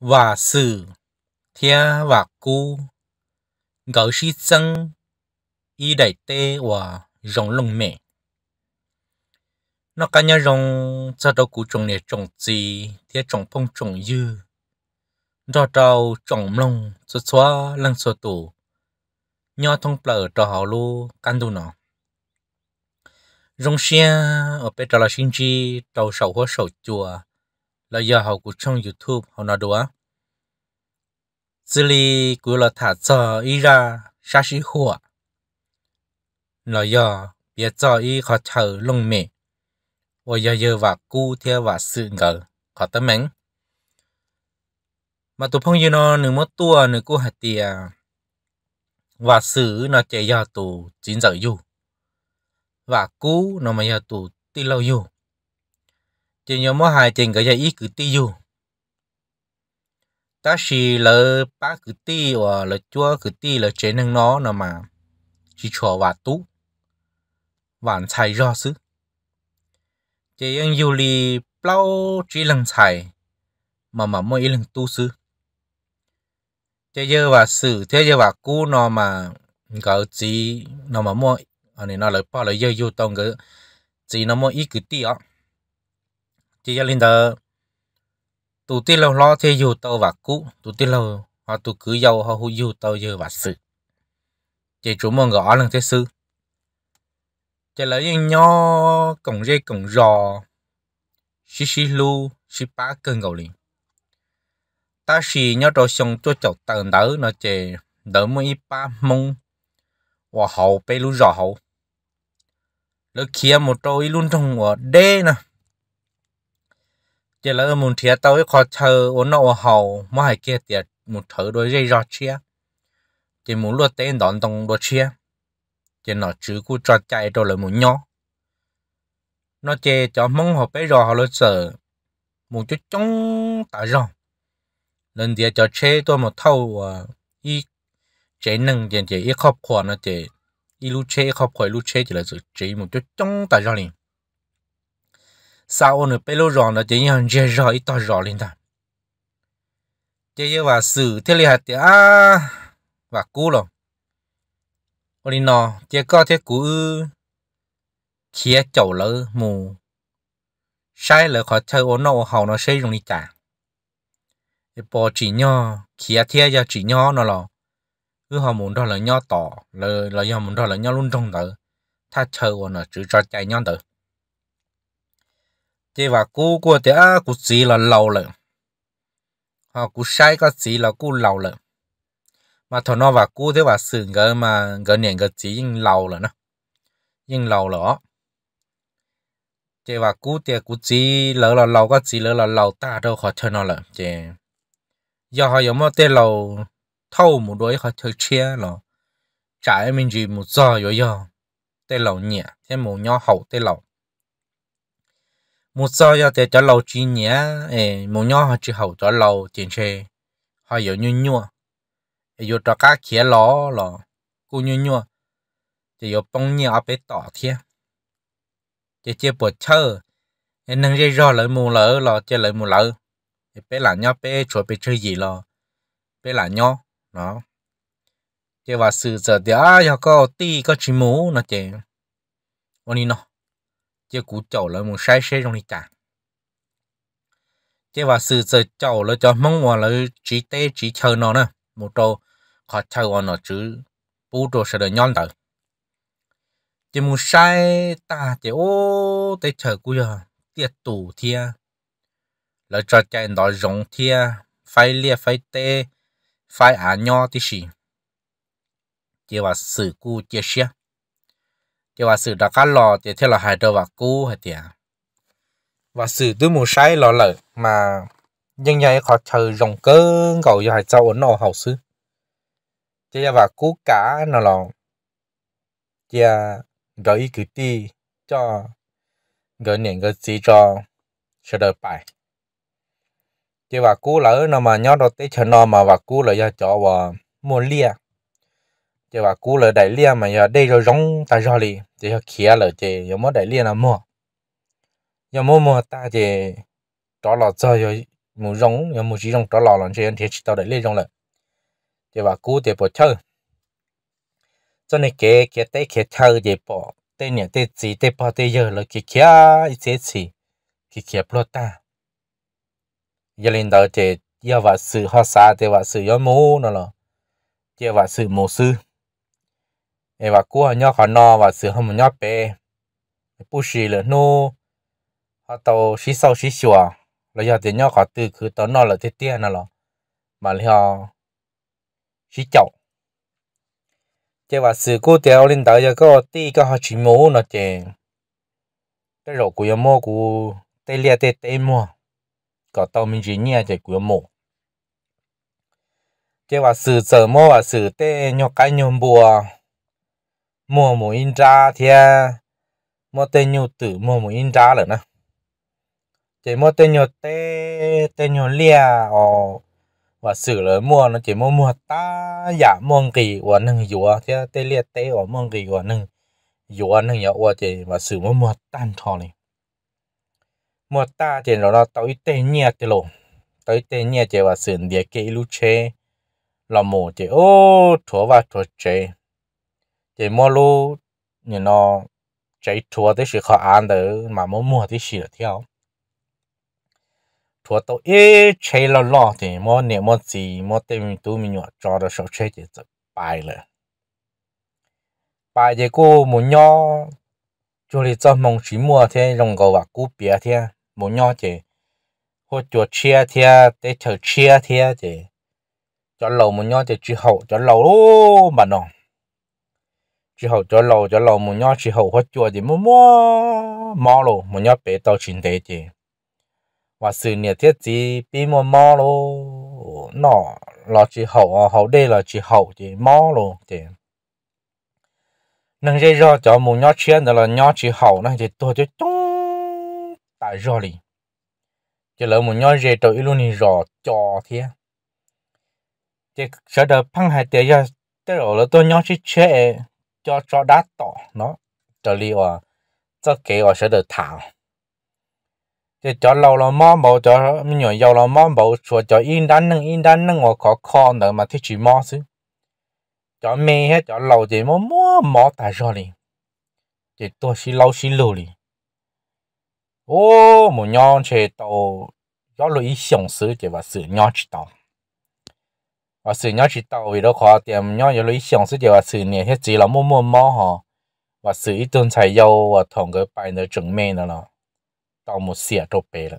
và sự thea và cu gấu sĩ dân y đại tê và rồng lông mẹ nó cả nhà rồng cho đâu cũng trồng này trồng gì thea trồng phong trồng dư đó đâu trồng lông xóa xóa lăng xóa tủ nhỏ thông bờ cho họ lu căn tu nó rồng xe ở bên đó là sinh chi đầu sầu hoa sầu chùa là do họ cũng trong YouTube họ nói đùa. Xử lý của là thả cho ý ra xa xí khua. Là do biết cho ý họ thở lông mẹ. Và giờ giờ và cu theo và sự ngờ họ tấm mánh. Mà tụi phong như nó nửa mất tua nửa cô hạt tìa. Và sự nó chạy ra tù chín giờ dù. Và cú nó mà ra tù tí lâu dù chỉ nhớ mỗi hai chừng cái gì ít cứ ti ta chỉ là ba cứ ti và là chúa cứ ti là chế năng nó nó mà chỉ cho và tú vạn xài rõ xứ chỉ những du li bao chỉ lần chạy, mà mà mỗi lần tu xứ chỉ giờ và sự thế giờ và cú nó mà có chỉ nó mà mỗi anh nó lại bao lại giờ yêu tông cái chỉ nó mỗi ít cứ tí chỉ là linh đó tụ tiên lâu lo thì dù tàu và cũ tụ tiên lâu họ tụ cứ giàu họ hú dù tàu giờ và sự chỉ chủ mong gõ lần thế sư chỉ lấy những nho cổng dây cổng rò xí xí lu xí bá cơn gầu liền ta xì nhau trò xong cho chọc tầng đỡ nó chè đỡ mới ít ba mông và hậu bê lu rò hậu lỡ kia một trôi luôn trong của đê nè giờ là muốn thiệt tôi có khó thở ôn nó hậu mà hay kia thì một thở đôi dây rót chia chỉ muốn luôn tên đón tông đôi chia chỉ nó chứ cú cho chạy rồi là muốn nhỏ nó chê cho mong họ bé rò họ lo sợ một chút chống tả rong lần địa cho chê tôi một thâu à, y chế năng chỉ chỉ ít khóc khoa nó chỉ y lu chê khóc khoa lu chê chỉ là sự chỉ một chút chống tả rong liền sao ôn bê lô ròn nó chỉ nhận dễ rõ ít to rõ lên ta chỉ như và sự thế li hạt à và cú rồi ôn đi nọ chỉ có thế cú chia chậu lỡ mù sai lỡ khỏi chơi ôn nọ hậu nó xây dùng đi cả bỏ chỉ nho kia thế giờ chỉ nho nó lo, cứ họ muốn đó là nho tỏ là là họ muốn đó là nho luôn trong đó ta chờ nó chỉ cho chạy nho đó chỉ và cú của thì à cú gì là lâu rồi họ cú sai cái gì là cú lâu rồi mà thằng nó và cú thì và sừng cái mà cái nền cái chỉ nhưng lâu rồi nó nhưng lâu rồi chỉ và cú thì cú chỉ lỡ là lâu cái chỉ lỡ là lâu ta đâu họ thằng nó rồi chỉ giờ họ giống cái lâu thâu một đôi họ chơi chia rồi trái mình chỉ một giờ rồi giờ tên lâu nhẹ thế một nhau hậu tên lâu một số giờ thì cho lâu chín nhé ê một nhỏ họ chỉ hậu cho lâu tiền xe họ yếu nhu nhu ê yếu cho cá khía ló lò cô nhu nhu chỉ yếu bông nhẹ ở bên tỏ thế chỉ chỉ bộ chơi ê nâng dây rò lại mù lỡ lò chơi lại mù lỡ ê bé là nhau bé chuột bé chơi gì lò bé là nhau nó chỉ và sự giờ thì à có tí có chỉ mù nó chỉ ôn nó chế cú chậu là một sai sai trong đi cả chế và chậu là cho mong muốn là chỉ tê chỉ chờ nó một trâu khó chờ nó chứ bù trâu sẽ được nhon tới chế một sai ta ô tê chờ cú giờ tiệt tủ thia là cho chạy nó rộng thia phải lia phải tê phải à nho tí xì chế và sự cú cái và sự đã cá lo thì theo là hai đầu và cú hay tiền và sự tôi muốn sai lò lợ mà nhưng nhảy khó chờ rồng cơ gầu cho hai cháu ấn nó hậu sư thì và cú cả nó là thì rồi cứ đi cho gỡ niệm gỡ gì cho sẽ đợi bài thì và cú lỡ nó mà nhớ đầu tết cho nó mà và cú lỡ cho chó và mua lia chỉ là cú là đại lia mà giờ đây rồi rong ta rồi đi chỉ là kia là chỉ giờ mới đại lia là mua giờ mua mua ta chỉ đó là chơi giờ mua rong giờ mua chỉ rong đó là làm chơi thì chỉ tao đại lia rong rồi, chỉ là cú thì bỏ chơi cho nên cái cái tay cái chơi thì bỏ tay nhảy tay chỉ tay bỏ tay giờ là cái kia ít thế gì cái kia bỏ ta giờ lên đó chỉ giờ và sự học xa thì và sự gió mua nó là chỉ và sự mua sư em và cua nhau khó no và sửa hơn một nhau bé bù xì là nô họ tàu xí sau xí xùa là giờ thì từ cứ tàu nó là thế tiền nó mà là xí chậu chứ và sự cố tiêu lên tới giờ có tí có họ chỉ mũ nó chè cái rồi của mua của tê lia tê mua có tàu mình chỉ nhẹ chỉ của mũ chứ và sự mua và sự tê nhau cái nhau bùa mua một in tra thì à, mua tên nhiều tử mua một in tra rồi nè chỉ mua tên nhiều tê tên nhiều lia ồ và xử lỡ mua nó chỉ mua mua ta giả dạ, mua kỳ của nâng dùa thì tê lia tê ở mua kỳ của nâng dùa nâng nhỏ của chỉ và xử mua mua tan thò này mua ta chỉ nó nó tao ít tê nhẹ thì lộ tao ít tê nhẹ chỉ và xử địa kỹ lũ chê là mổ chỉ ô thua và thua chế thì mua lu như nó chạy chùa thì sẽ khó ăn được mà mua mua thì sẽ theo chùa tôi ít chạy lo lo thì mua niệm mua gì mua tên mình tu mình nhọ cho được số chơi thì rất bài rồi bài thì cô muốn nhọ cho lý cho mong chỉ mua thế rồng cầu và cú bia thì muốn nhọ thì hoặc chùa chia thì để chờ chia thì cho lâu muốn nhọ thì chỉ hậu cho lâu mà nó 之后就老就老木鸟之后或脚的木木毛咯，木鸟白到青地的，话是你这子变木毛咯，那老之后啊好的了之后的毛咯的。能这热叫木鸟牵的了鸟之后，那就多就咚打热哩，就老木鸟热到一路你热脚天，这晓得胖海得要得了了多鸟去吃。cho cho đá tỏ nó trở li ở cho kế ở sẽ được thảo thì cho lâu lâu mò bầu cho mình nhỏ lâu là mò bầu cho cho in đan nâng in đan nâng ở có con nữa mà thích chỉ mò chứ cho mẹ hết cho lâu thì mò mò mò tại sao đi thì tôi xin lâu xin lâu đi ô một nhon chế tàu gió lối ý xong sứ chỉ và sự nhon chỉ tàu và sự nhớ chỉ tàu vì đó khó tiệm nhớ nhớ lấy xong sẽ và sự này hết chỉ là mua mua mò họ và sự ít tuần xài dâu và thòng cái bài nữa chuẩn mê nữa là tàu một xỉa trộp bể là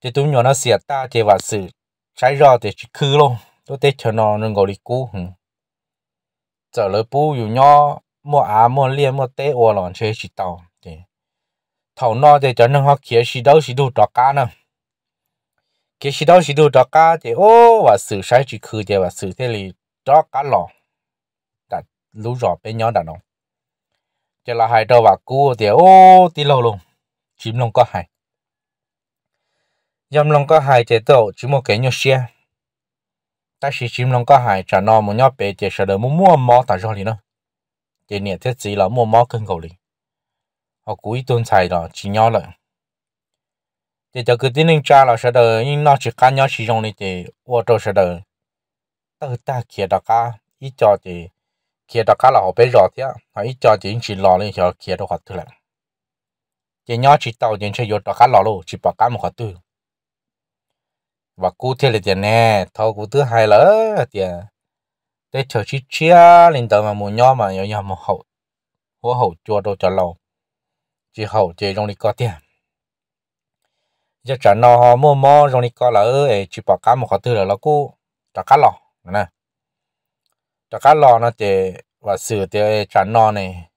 thì tôi nó xỉa ta thì và sự trái rõ thì chỉ luôn tôi tết cho nó nên gọi đi cú trở lại bù dù nhớ mua á mua liên mua tê ô lòn chỉ tàu thì nó thì cho nên họ kia chỉ đâu chỉ đủ trọ cái xí đó xí đồ đó cả thì ô và sử sai chỉ khử thì và sử thế thì đó cả lọ đã lú rõ bên nhau đã nó cho là hai đầu và cú thì ô tí lâu luôn chim lòng có hai dòng lòng có hai thì tổ chỉ một cái nhau xe ta chỉ chim lòng có hai trả nó một nhau bé thì sợ đời muốn mua mỏ mò ta rồi nữa thì nè thế chỉ là mua mỏ cân cầu liền họ cuối tuần xài rồi chỉ nhau lại thì cho cứ tin anh cha là sẽ đời nhưng nó chỉ nhau sử dụng này thì ô tô sẽ đời kia đó cả ít cho thì kia đó cả là họ bé rõ thế họ ít cho thì chỉ lo lên cho kia đó họ thứ lại nhau chỉ tàu chỉ chơi đó cả lo luôn chỉ bỏ cả một họ thứ và cụ thể là tiền nè thâu cụ thứ hai lỡ tiền để chờ chỉ chia lên tàu mà muốn nhau mà nhau nhau một hậu hố hậu chua đồ cho lâu chỉ hậu chỉ trong đi có tiền giờ trả nó họ mua mò rồi đi coi là ơi chỉ bỏ cá một họ tư là nó cũ trả cá lò nè trả cá lò nó chỉ và sửa thì trả nó này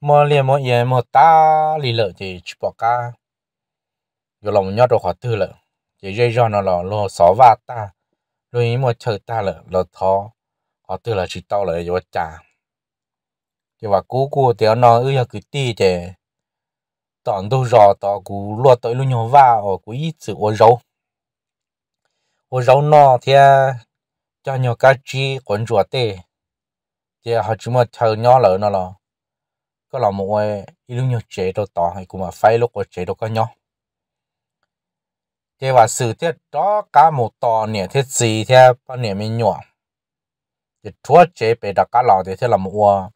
mò liền mò yên mò ta lì lợ thì chỉ bỏ cá rồi lòng nhót rồi họ tư lợ chỉ dây cho nó là lo xó va ta rồi mò chờ ta lợ lợ thó họ tư là chỉ tao lợ rồi trả chỉ và cũ cũ thì nó ư giờ cứ ti thì tòn đâu rò tỏ cú lo tới luôn nhau vào ở cú ít chữ ô râu ô râu nó thì à, cho nhau cá chi còn rùa tê thì à, họ chỉ mà thơ nhỏ lỡ nó là có là một cái luôn nhau chế đồ tỏ hay cũng mà phải lúc có chế đồ có nhau thì và sự tiết đó cá một tò nè thế gì thì bao nè mình nhỏ thì chúa chế bề đặc cá lò thì thế là một à.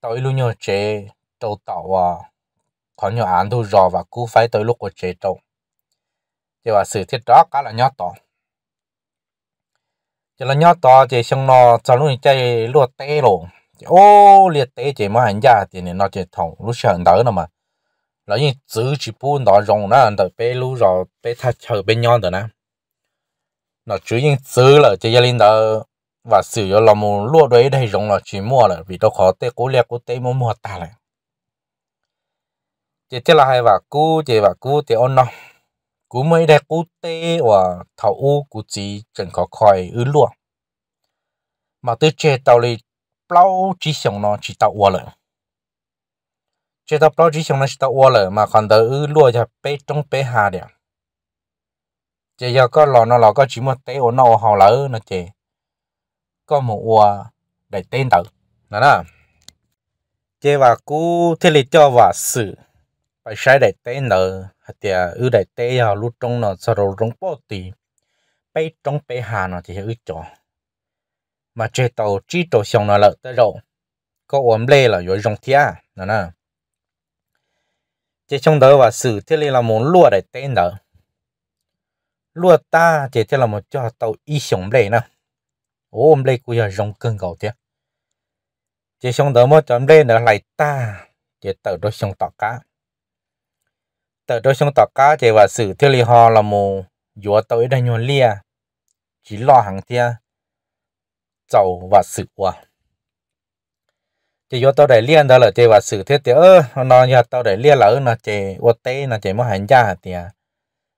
tôi luôn nhau chế đồ tỏ à thằng nhỏ ăn đủ rò và cú phải tới lúc của chế trộn chỉ là sự thiết đó cả là nhỏ to chỉ là nhỏ to chỉ xong nó cho lúc chơi luộc tê lộ chỉ ô liệt tê chỉ mà hành gia thì nó chỉ thòng lúc sáng đỡ nó mà là những chữ chỉ buôn đó rồng nó đợi bé lúc rồi bé thắt chờ bên nhau rồi nè nó chú những chữ là chỉ gia linh đó và sử dụng là một luộc đấy đây rồng là chỉ mua là vì đâu khó tê cố liệt cố tê mua mua ta lại chỉ thế là hai vợ cũ chỉ vợ cũ thì ông nó cũ mới đây cũ tê và thầu u cũ chỉ chẳng có khỏi ứ luôn mà tới chơi tàu đi bao chỉ xong nó chỉ tàu ua lợ chơi tàu bao chỉ xong nó chỉ tàu ua lợ mà còn đỡ ứ luôn cho bé trong bé hà đấy chỉ giờ có lò nó lò có chỉ một tê ôn nó hào lỡ nó chỉ có một ua để tên tàu đó là chơi và cũ thế lì cho và xử bài sai đại tế nợ thì ư đại tế họ lúc trong nó sau rồi trong bao tỷ bay trong bay hà nó thì ư chỗ mà chế tàu chỉ tàu xong nó lợi tới rồi có ổn lê là rồi trong thia nó nè chế trong đó và sự thế là muốn lúa đại tế nợ lúa ta chế thế là một cho tàu y xong lê nè ôm lê cũng là rong cơn cầu thế chế xong đó mà chấm lê nữa lại ta chế tàu đó xong tọt cá tờ đôi sông tỏ cá thì và sự tiêu li ho là mù dúa tới đây nhuần lia chỉ lo hàng tia dầu và sự quả chỉ dúa tao để liên đó là chỉ và sự thiết thì ơ nó nhà tao để liên là ơ nó chỉ ô tê nó chỉ mua hàng giả thì à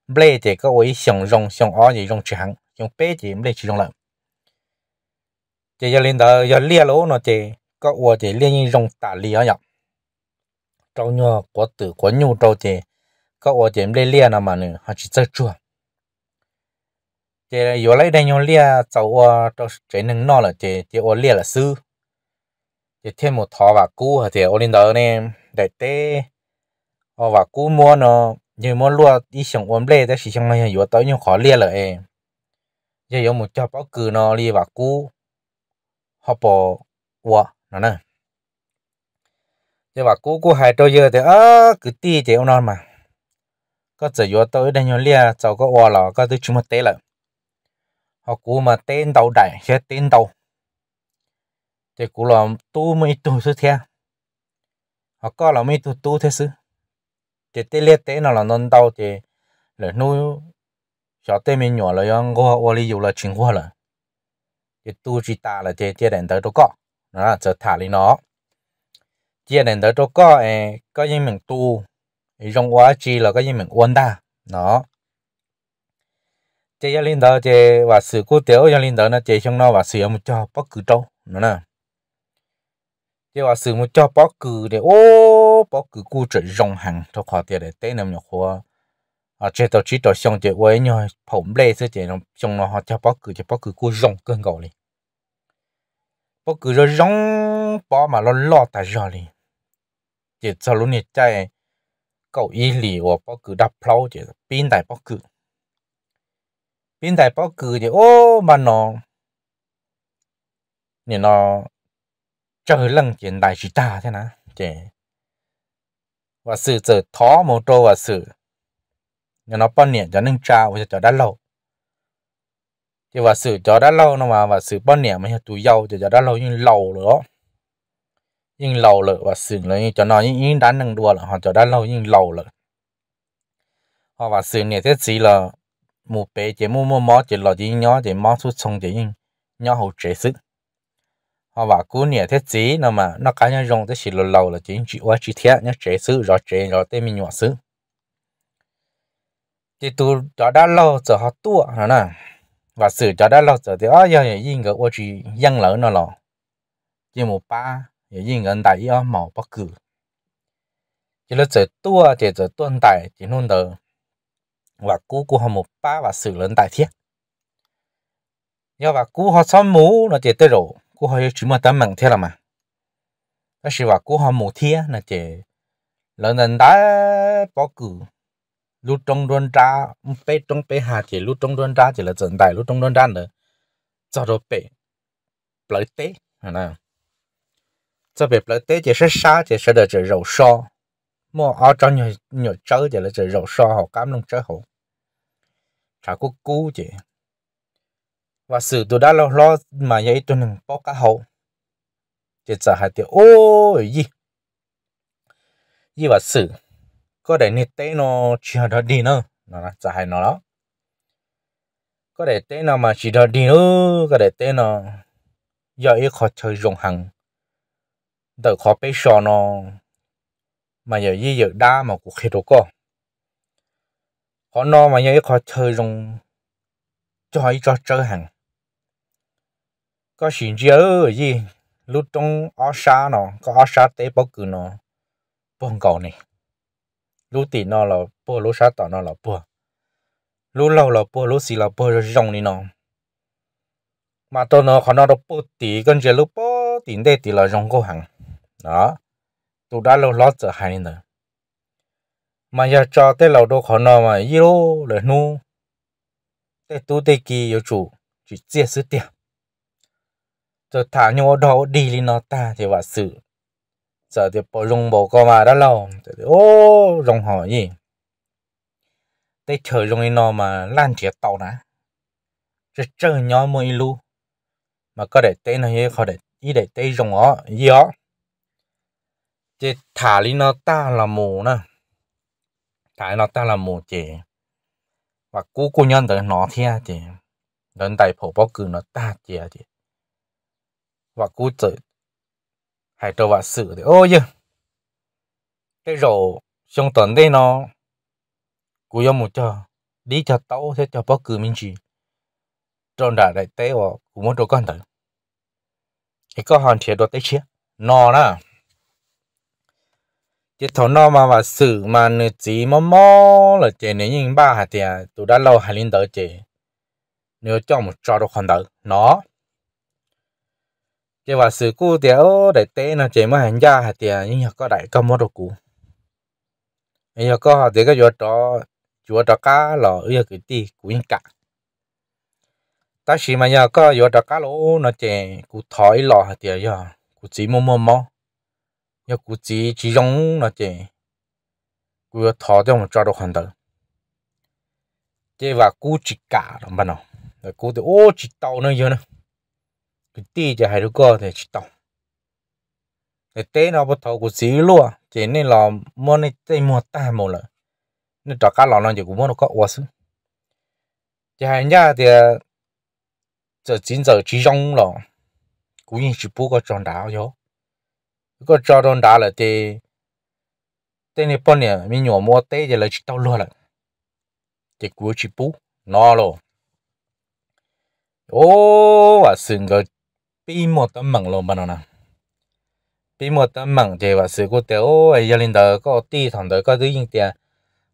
ble chỉ có ấy sống rong sống ó gì rong chẳng rong bé chỉ ble chỉ rong lợn chỉ giờ lên đó giờ liên lỗ nó chỉ có ô chỉ liên như rong tả lia nhở trâu nhọ có tử có nhu trâu chỉ có ở trên lê lia nào mà nữa họ chỉ chơi chua chế yếu lấy đây nhau lia cháu ở trong chế nâng nó là chế chế ở lia là sư chế thêm một thọ và cú thì ở lên đó nè đại tế ở và cú mua nó như mua lúa đi xong ôm lê đó chỉ xong này yếu tới nhau khó lia là em giờ yếu một cho bao cừ nó đi và cú họ bỏ qua nó nè giờ và cú cú hai trâu giờ thì á cứ ti chế ông nó mà có chỉ yếu tố đây nhau lia cháu có hòa lò có tới chúng mất tế lợ họ cú mà tên đầu đại sẽ tên đầu thì cú là tu mấy tu thứ theo họ có là mấy tu tu thế sư thì tế liệt tế nào là nâng đầu thì là nuôi cho tế mình nhỏ là yang có hòa lý rồi là chính hòa là thì tu chỉ ta là thì thì đến tới đâu có à, là trở thả lý nó thì đến tới đâu có ấy có những mình tu 用我只了个一名温大 nó chỉ linh đó chỉ và sự cố tiểu linh đó nó chỉ trong nó và sự một cho bất cứ đâu nè chỉ và một cho bất cứ để ô bất cứ cố trợ rong hàng cho họ tiền để tế nằm nhọc hoa à chỉ tao chỉ tao xong chỉ với nhau phồng lê sẽ chỉ trong trong nó họ cho bất cứ cho bất cứ cố rong cơn gạo đi bất cứ rồi rong bỏ mà nó lo tại rồi đi chỉ sau lúc này chạy cầu ý lì của bao cử đập lâu chứ bên đại bao cử bên đại bao cử thì ô mà nó nên nó trở lần chuyện đại chỉ ta thế nào chứ và sự trở thó một chỗ và sự nên nó bao niệm cho nâng trao cho đã lâu chứ và sự cho đã lâu nó mà và sự bao niệm mà tụi giàu cho đã lâu nhưng lâu rồi đó nhưng lâu lợ và xử lấy cho nó những đá nâng đua là họ cho đá lâu nhưng lâu lợ họ và xử này thế gì là một bé chỉ mua mua mó chỉ là chỉ nhỏ chỉ mó suốt sông chỉ nhưng nhỏ hậu trẻ sức họ và cú này thế gì nó mà nó cá nhân dùng thế chỉ là lâu là chỉ chỉ qua chỉ thế nhá trẻ sức rồi trẻ rồi tên mình nhỏ sức thì tu cho đá lâu giờ họ tua hả nè và xử cho đá lâu giờ thì ở giờ yên cái qua chỉ dân lỡ nó lò chỉ một ba 也应人大一二毛不够。chỉ là giờ tua chỉ giờ tuần tại chỉ luôn đó và cú của họ một ba và xử lớn tại thiết do và họ xóm mũ nó chỉ rồi cú họ chỉ mà tấm mạng thế là mà nó chỉ và họ mũ thiết là chỉ lớn lên đã bỏ cử lúc trong đơn ra bé trong bé hà chỉ lúc trong đơn chỉ là dần tại lúc trong đơn ra cho rồi bé lấy tế hả 这边不对，就是杀，就是的这肉烧，莫熬着牛牛粥，就是这肉烧好，干弄之后，炒个菇的，và sự tôi đã lo lo mà vậy tôi đừng bỏ cá hậu thì hai tiêu ôi gì gì và sự có để nít nó chỉ đó đi nữa nó giờ hai nó có để tế nào mà chỉ đó đi nữa có để tế nó giờ ít khó chơi dùng đỡ khó bế sọ nó mà giờ gì giờ đa mà cũng khi đó có họ nó mà giờ khó chơi rong cho ấy cho chơi hàng có xin nhớ gì lúc trong ở xa nó có ở xa tế bao cử nó bông cầu này lúc tì nó là bơ lúc xa tỏ nó là bơ lúc lâu là bơ lúc xì là bơ rong đi nó mà tôi nó khó nó là bơ tì con giờ lúc bơ tì đây tì là rong cô hàng đó tụ đã lâu lót giờ hai nữa mà giờ cho tới lâu đồ khó nào mà y lô là nu tới tu tới kỳ yêu chủ chỉ chia sứ tiền giờ thả nhau đó đi lên nó ta thì và sự giờ thì bỏ lùng bỏ co mà đã lâu thì ô rồng hỏi gì tới chờ lùng lên nó mà lan chia tàu nè rồi chờ nhau mỗi lu mà có để tên này có để ý để tên rồng ó gì chị thả lý nó ta là mù nè thả nó ta là mù chị và cú cô nhân tới nó thea chị đến đại phổ bao cử nó ta chị chế và cú chơi hãy cho và sự thì ô chứ cái rổ trong tuần đây nó cú yêu một cho đi cho tàu thế cho bao cử mình chị trong đại đại tế và cũng muốn cho con tới cái có hoàn thiện đồ tế chia nó nè cái thầu nó mà mà xử mà nửa chỉ mò mò là chỉ nếu như ba hạt thì tụi đã lâu hai linh đỡ chỉ, nếu cho một trò đồ khoản đỡ nó chị và sự cũ thì ô để té nó chỉ mới hành gia hạt thì nhưng có đại công món được cũ bây giờ có thì cái chỗ đó chỗ đó cá là bây giờ cái gì cũng cả ta chỉ mà giờ có chỗ đó cá lỗ nó chỉ cụ thổi lò hạt thì giờ cụ chỉ mò mò mò 要估计只用那这，估要淘掉我们抓到很多，这话估计假了吧呢？那估的哦，知道呢有呢，个地就还是个的知道，那地那不淘估计了，这那老么那这么大么了，那大家老人就估么那个我是，这还人家的，这今早只用了，估计是不过长大哟。có cho đòn đá là thì tên này bọn này mình nhỏ mua tê thì là chỉ tao lo là thì cuối chỉ bú nó ô và sừng cái bị một tấm mảng luôn bạn nào bị một tấm mảng thì và sừng của tao ấy gia đình đó có tí thằng đó có thứ gì tiền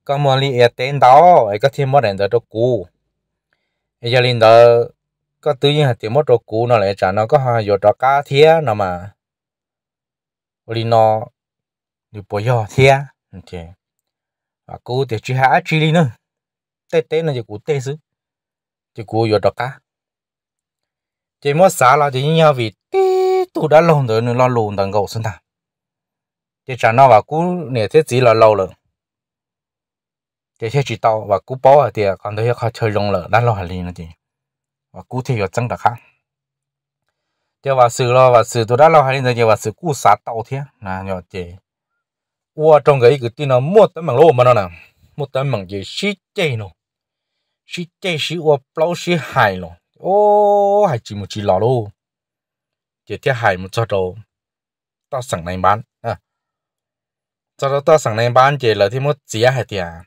có mua ly ở e tên đó ấy có thêm một đèn đó cho cũ gia đình đó có thứ gì thì một đồ cũ nó lại trả nó có hai giờ cho cá thiế nó mà đi nó đi bỏ giò thea ừ, thì à cô thì chỉ hạ chỉ đi nữa tê tê là cô tê chứ chỉ cô vừa đó cả, chỉ mất xả là chỉ nhau vì tí tu đã lồn rồi nó lo lồn tầng cầu xuống ta chỉ trả nó và cô nè thế chỉ là lâu rồi chỉ thế chỉ tao và cô bỏ thì còn thấy khó chơi rong rồi đã lo hành lý nữa chị và cô thì vừa tăng đó khác 叫话事咯，话事多大了还能叫话事顾啥道天？那要这，我中个一个电脑没得门路么呢？没得门就死这咯，死这是我老死害咯，哦，还只么只老咯，这天害么做到到省内班啊，做到到省内班这了天么只还点，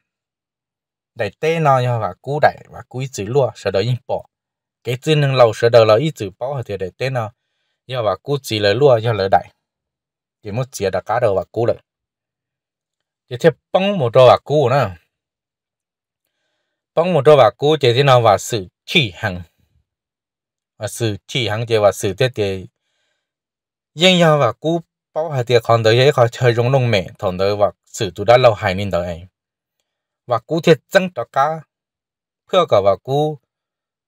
来电脑要话古代话古一直落，说到一包。cái tin năng lâu sửa đầu là ý chữ báo hệ để tên nào nhờ bà cú chỉ lời lúa cho lời đại chỉ một chia đã cá đầu bà cú rồi chỉ thế bông một đôi bà cú nữa bóng một đôi bà cú chỉ thế nào và sự chỉ hàng và sự chỉ hàng chỉ và sự tiết tiết nhưng nhờ bà cú bảo hai tiệt còn tới ấy khỏi chơi rung rung mẹ thằng tới và sự tụ đã lâu hai nên tới ấy và cú thiệt chân cho cá พื่อกับว่ากู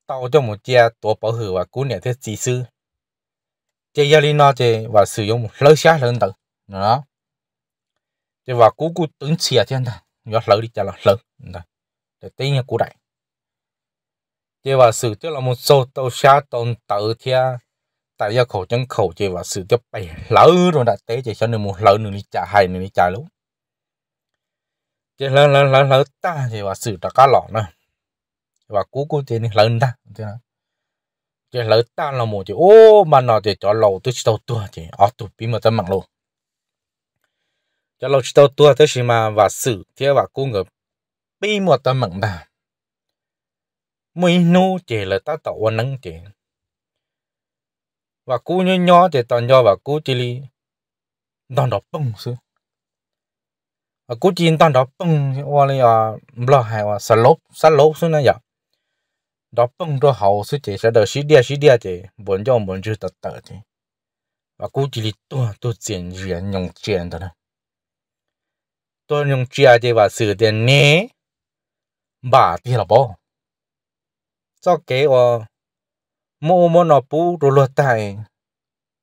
เต่าจะมุจเจตัวเปล่าหือว่ากูเนี่ยเทศจีซื้อ chế gia linh nó chế và sử dụng lỡ xá lỡ tự đó chế và cú cú tướng xìa thiên ta do lỡ đi chả là lỡ để tên nhà cú đại chế và sử tức là một số tàu xá tồn tự thia tại do khẩu chân khẩu chế và sử tiếp bảy lỡ rồi đã tế chế cho nên một lỡ nữa đi trả hai nữa đi trả lúc chế lỡ lỡ lỡ ta chế và sử đã cá lọ nữa và cú cú chế lỡ ta thế nào chỉ lỡ ta là một chỉ ô mà nó chỉ cho lầu tôi chỉ tàu tua chỉ ở tụ bị mà tâm mạng luôn cho lầu tàu tua thế thì mà và xử thế và cô ngờ bị mà tâm mạng đà mấy nô chỉ là ta tạo quan năng chỉ và cô nhỏ nhỏ thì toàn do và cô chỉ li đòn đó bung sư và cô chỉ đòn đó bông qua li à lo hay là sạt lốp sạt lốp xuống này vậy đó bằng đó hậu sự chế sẽ đỡ xí địa xí địa chế bốn cho bốn chữ tật tật thế và cũng chỉ là tôi tôi tiền chuyện nhung chuyện đó tôi nhung chuyện chế và sự tiền nè bà thì là bao cho kế ờ mua mua nó bù đồ lót tay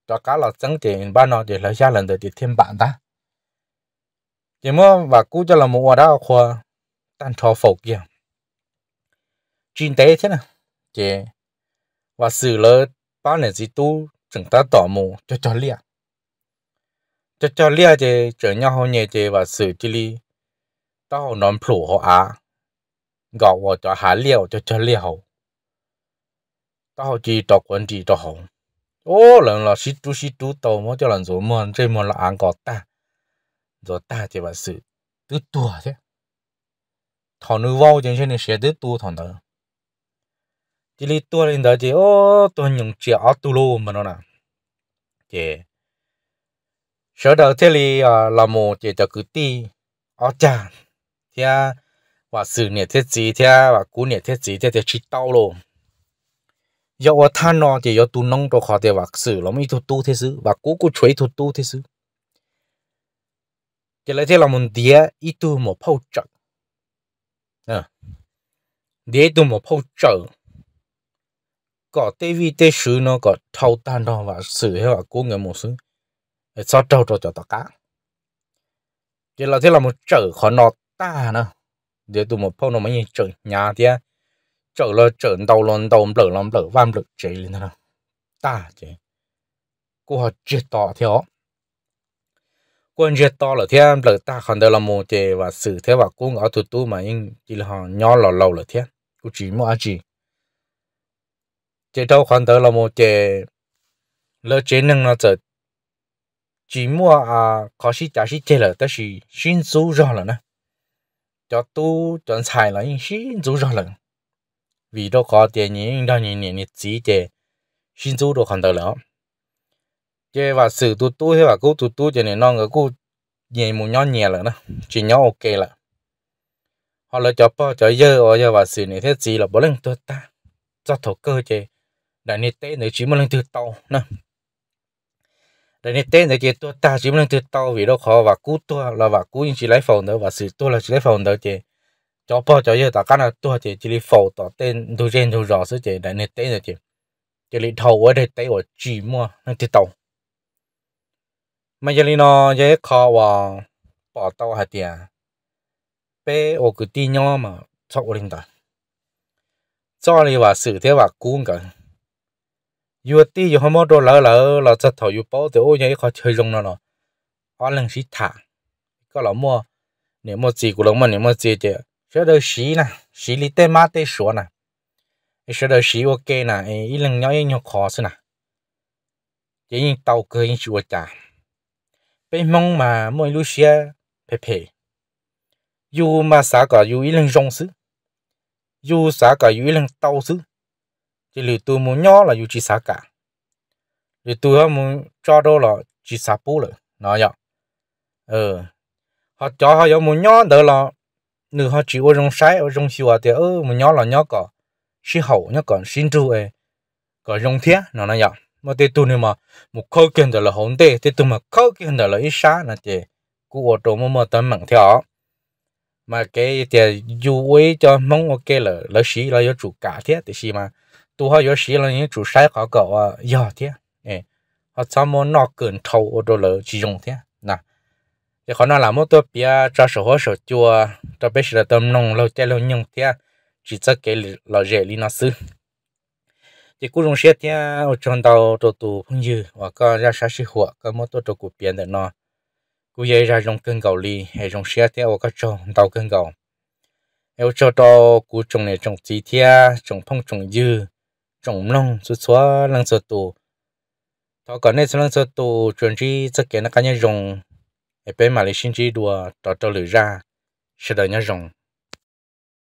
cho cá là chẳng tiền ba nó để lấy ra lần để thêm bạn ta chỉ mua và cũng cho là mua đó khoa tan cho phục kia chuyên tế thế nào chế và xử lỡ bao nhiêu gì tu chúng ta tỏ mù cho cho lia cho cho lia chế trở nhau hậu nhẹ chế và xử chỉ li tao nón phủ họ á gọi vào cho hà liều cho cho lia hậu tao chỉ cho quân chỉ cho hậu ô lần là sĩ tu sĩ tu tàu mà cho lần rồi mà chơi mà là ăn có ta rồi ta chế và xử tứ tua thế thằng nữ vào trên trên này sẽ tứ tua thằng đó chỉ li tua lên đó chỉ ô tôi nhung chỉ ở tu lô mà nó nè chỉ sở đầu thế li à, là một chỉ cho cứ ti áo cha thế và sự nhiệt thế gì thế và cú nhiệt thế gì thế thì chỉ tao lô giờ và than nó chỉ giờ tu nông đồ khó thì và sự lắm ít tu tu thế sự và cú cú chuối tu tu thế sự chỉ là thế là một đĩa ít tu một phao trợ à đĩa tu một phao trợ có tế vi tế sứ nó có thâu tan đó và xử hay là cố người một xứ cho trâu cho cho tao cá chỉ là thế là một trở khó nó ta nữa để tụi một phong nó mới trở nhà thì trở là trở đầu lần đầu lở lần lở vam lở chế lên đó, ta chế cô họ chết to theo quân chết to là thế lỡ ta còn đây là một chế và xử thế và cô ngõ tụt tụi mà nhưng chỉ là họ nhỏ lò lâu là thế cô chỉ mua chỉ chế đâu khoản đó là một chế lỡ chế năng nó chỉ mua à có sĩ trả sĩ chế là đó là xin rủ rõ là nè cho tu chọn xài là xin rủ rõ là vì đâu có tiền nhỉ đâu nhỉ nhỉ nhỉ chỉ chế xin đồ khoản đó là chế và sự tu tu hay là cú tu tu chế này nó người cú nhẹ một nhỏ nhẹ nè chỉ nhỏ ok là họ là cho bao cho dơ ở giờ và sự này thế gì là bố lên tôi ta cho thổ cơ chế là nít tế nữa chỉ một lần từ tàu nè là nít tế nữa chỉ tôi ta chỉ một lần từ tàu vì đâu khó và cú tôi là và cú chỉ lấy phòng đó và sự tôi là chỉ lấy phòng đó chỉ cho bao cho giờ ta cái nào tôi chỉ chỉ lấy phòng đó tên đầu tiên đầu rõ sự chỉ là nít tế nữa chỉ chỉ lấy thầu ở đây tế ở chỉ mua lần từ tàu mà giờ nó giờ khó và bỏ tàu hạt tiền bé ở cái tí nhỏ mà chọc lên ta cho đi và sự thế và cú cả yêu ti yêu hôm mơ đồ lỡ lỡ lỡ chất thầu yêu bao thì ôi nhảy khó chơi rong nó nó ở lần xí thả có là mua nếu mua chỉ cũng là mua nếu mua chỉ chứ sẽ đôi xí nè xí lì tê má tê số nè sẽ đôi xí ok nè ý lần nhau nhau khó xí nè chỉ nhìn tàu cơ yên chùa chả bên mong mà mỗi lúc xe phê phê yêu mà xã cả yêu ý lần rong xứ dù xã cả yêu ý lần tàu xứ chỉ lì tu muốn nhỏ là dù chỉ xả cả lì tu họ muốn cho đâu là chỉ xả bù rồi nó vậy ờ họ cho họ có muốn nhỏ đó là nữ họ chỉ ở trong sái ở trong xíu à thì ơ ừ, muốn nhỏ là nhỏ cả xí hậu nhỏ còn sinh tru ấy có rong thế nó nó vậy mà tê tu này mà một khâu kiện đó là hỗn tê tê tu mà khâu kiện đó là ít xa là chị cú ở chỗ mà mà tấm mạng theo mà cái thì dù ấy cho mong ok là lỡ xí là do chủ cả thế thì xí mà tu họ có sĩ là những chủ sai họ cậu à giờ thế ê họ sao mà nó cần thâu ô tô lỡ chỉ dùng thế nè thì họ nói là một tôi bia cho sổ hồ sổ chùa cho biết là tâm nông lâu chơi lâu nhung thế chỉ cho cái là dễ lý nó sư thì cũng dùng xe thế ở trong tàu tổ tù phong dư và có ra sát sĩ hộ có một tôi tổ cụ biến để nó cũng dễ ra dùng cân cầu ly hay dùng xe thế ở các trong tàu cân cầu nếu cho tàu cụ trồng này trồng gì thế trồng phong trồng dư trồng lông số số lăng số tù thọ còn nên số lăng số tù chuẩn chỉ tất cả nó cá nhân dùng ở bên Malaysia chỉ đùa tỏ tỏ lửa ra sẽ đợi nhau dùng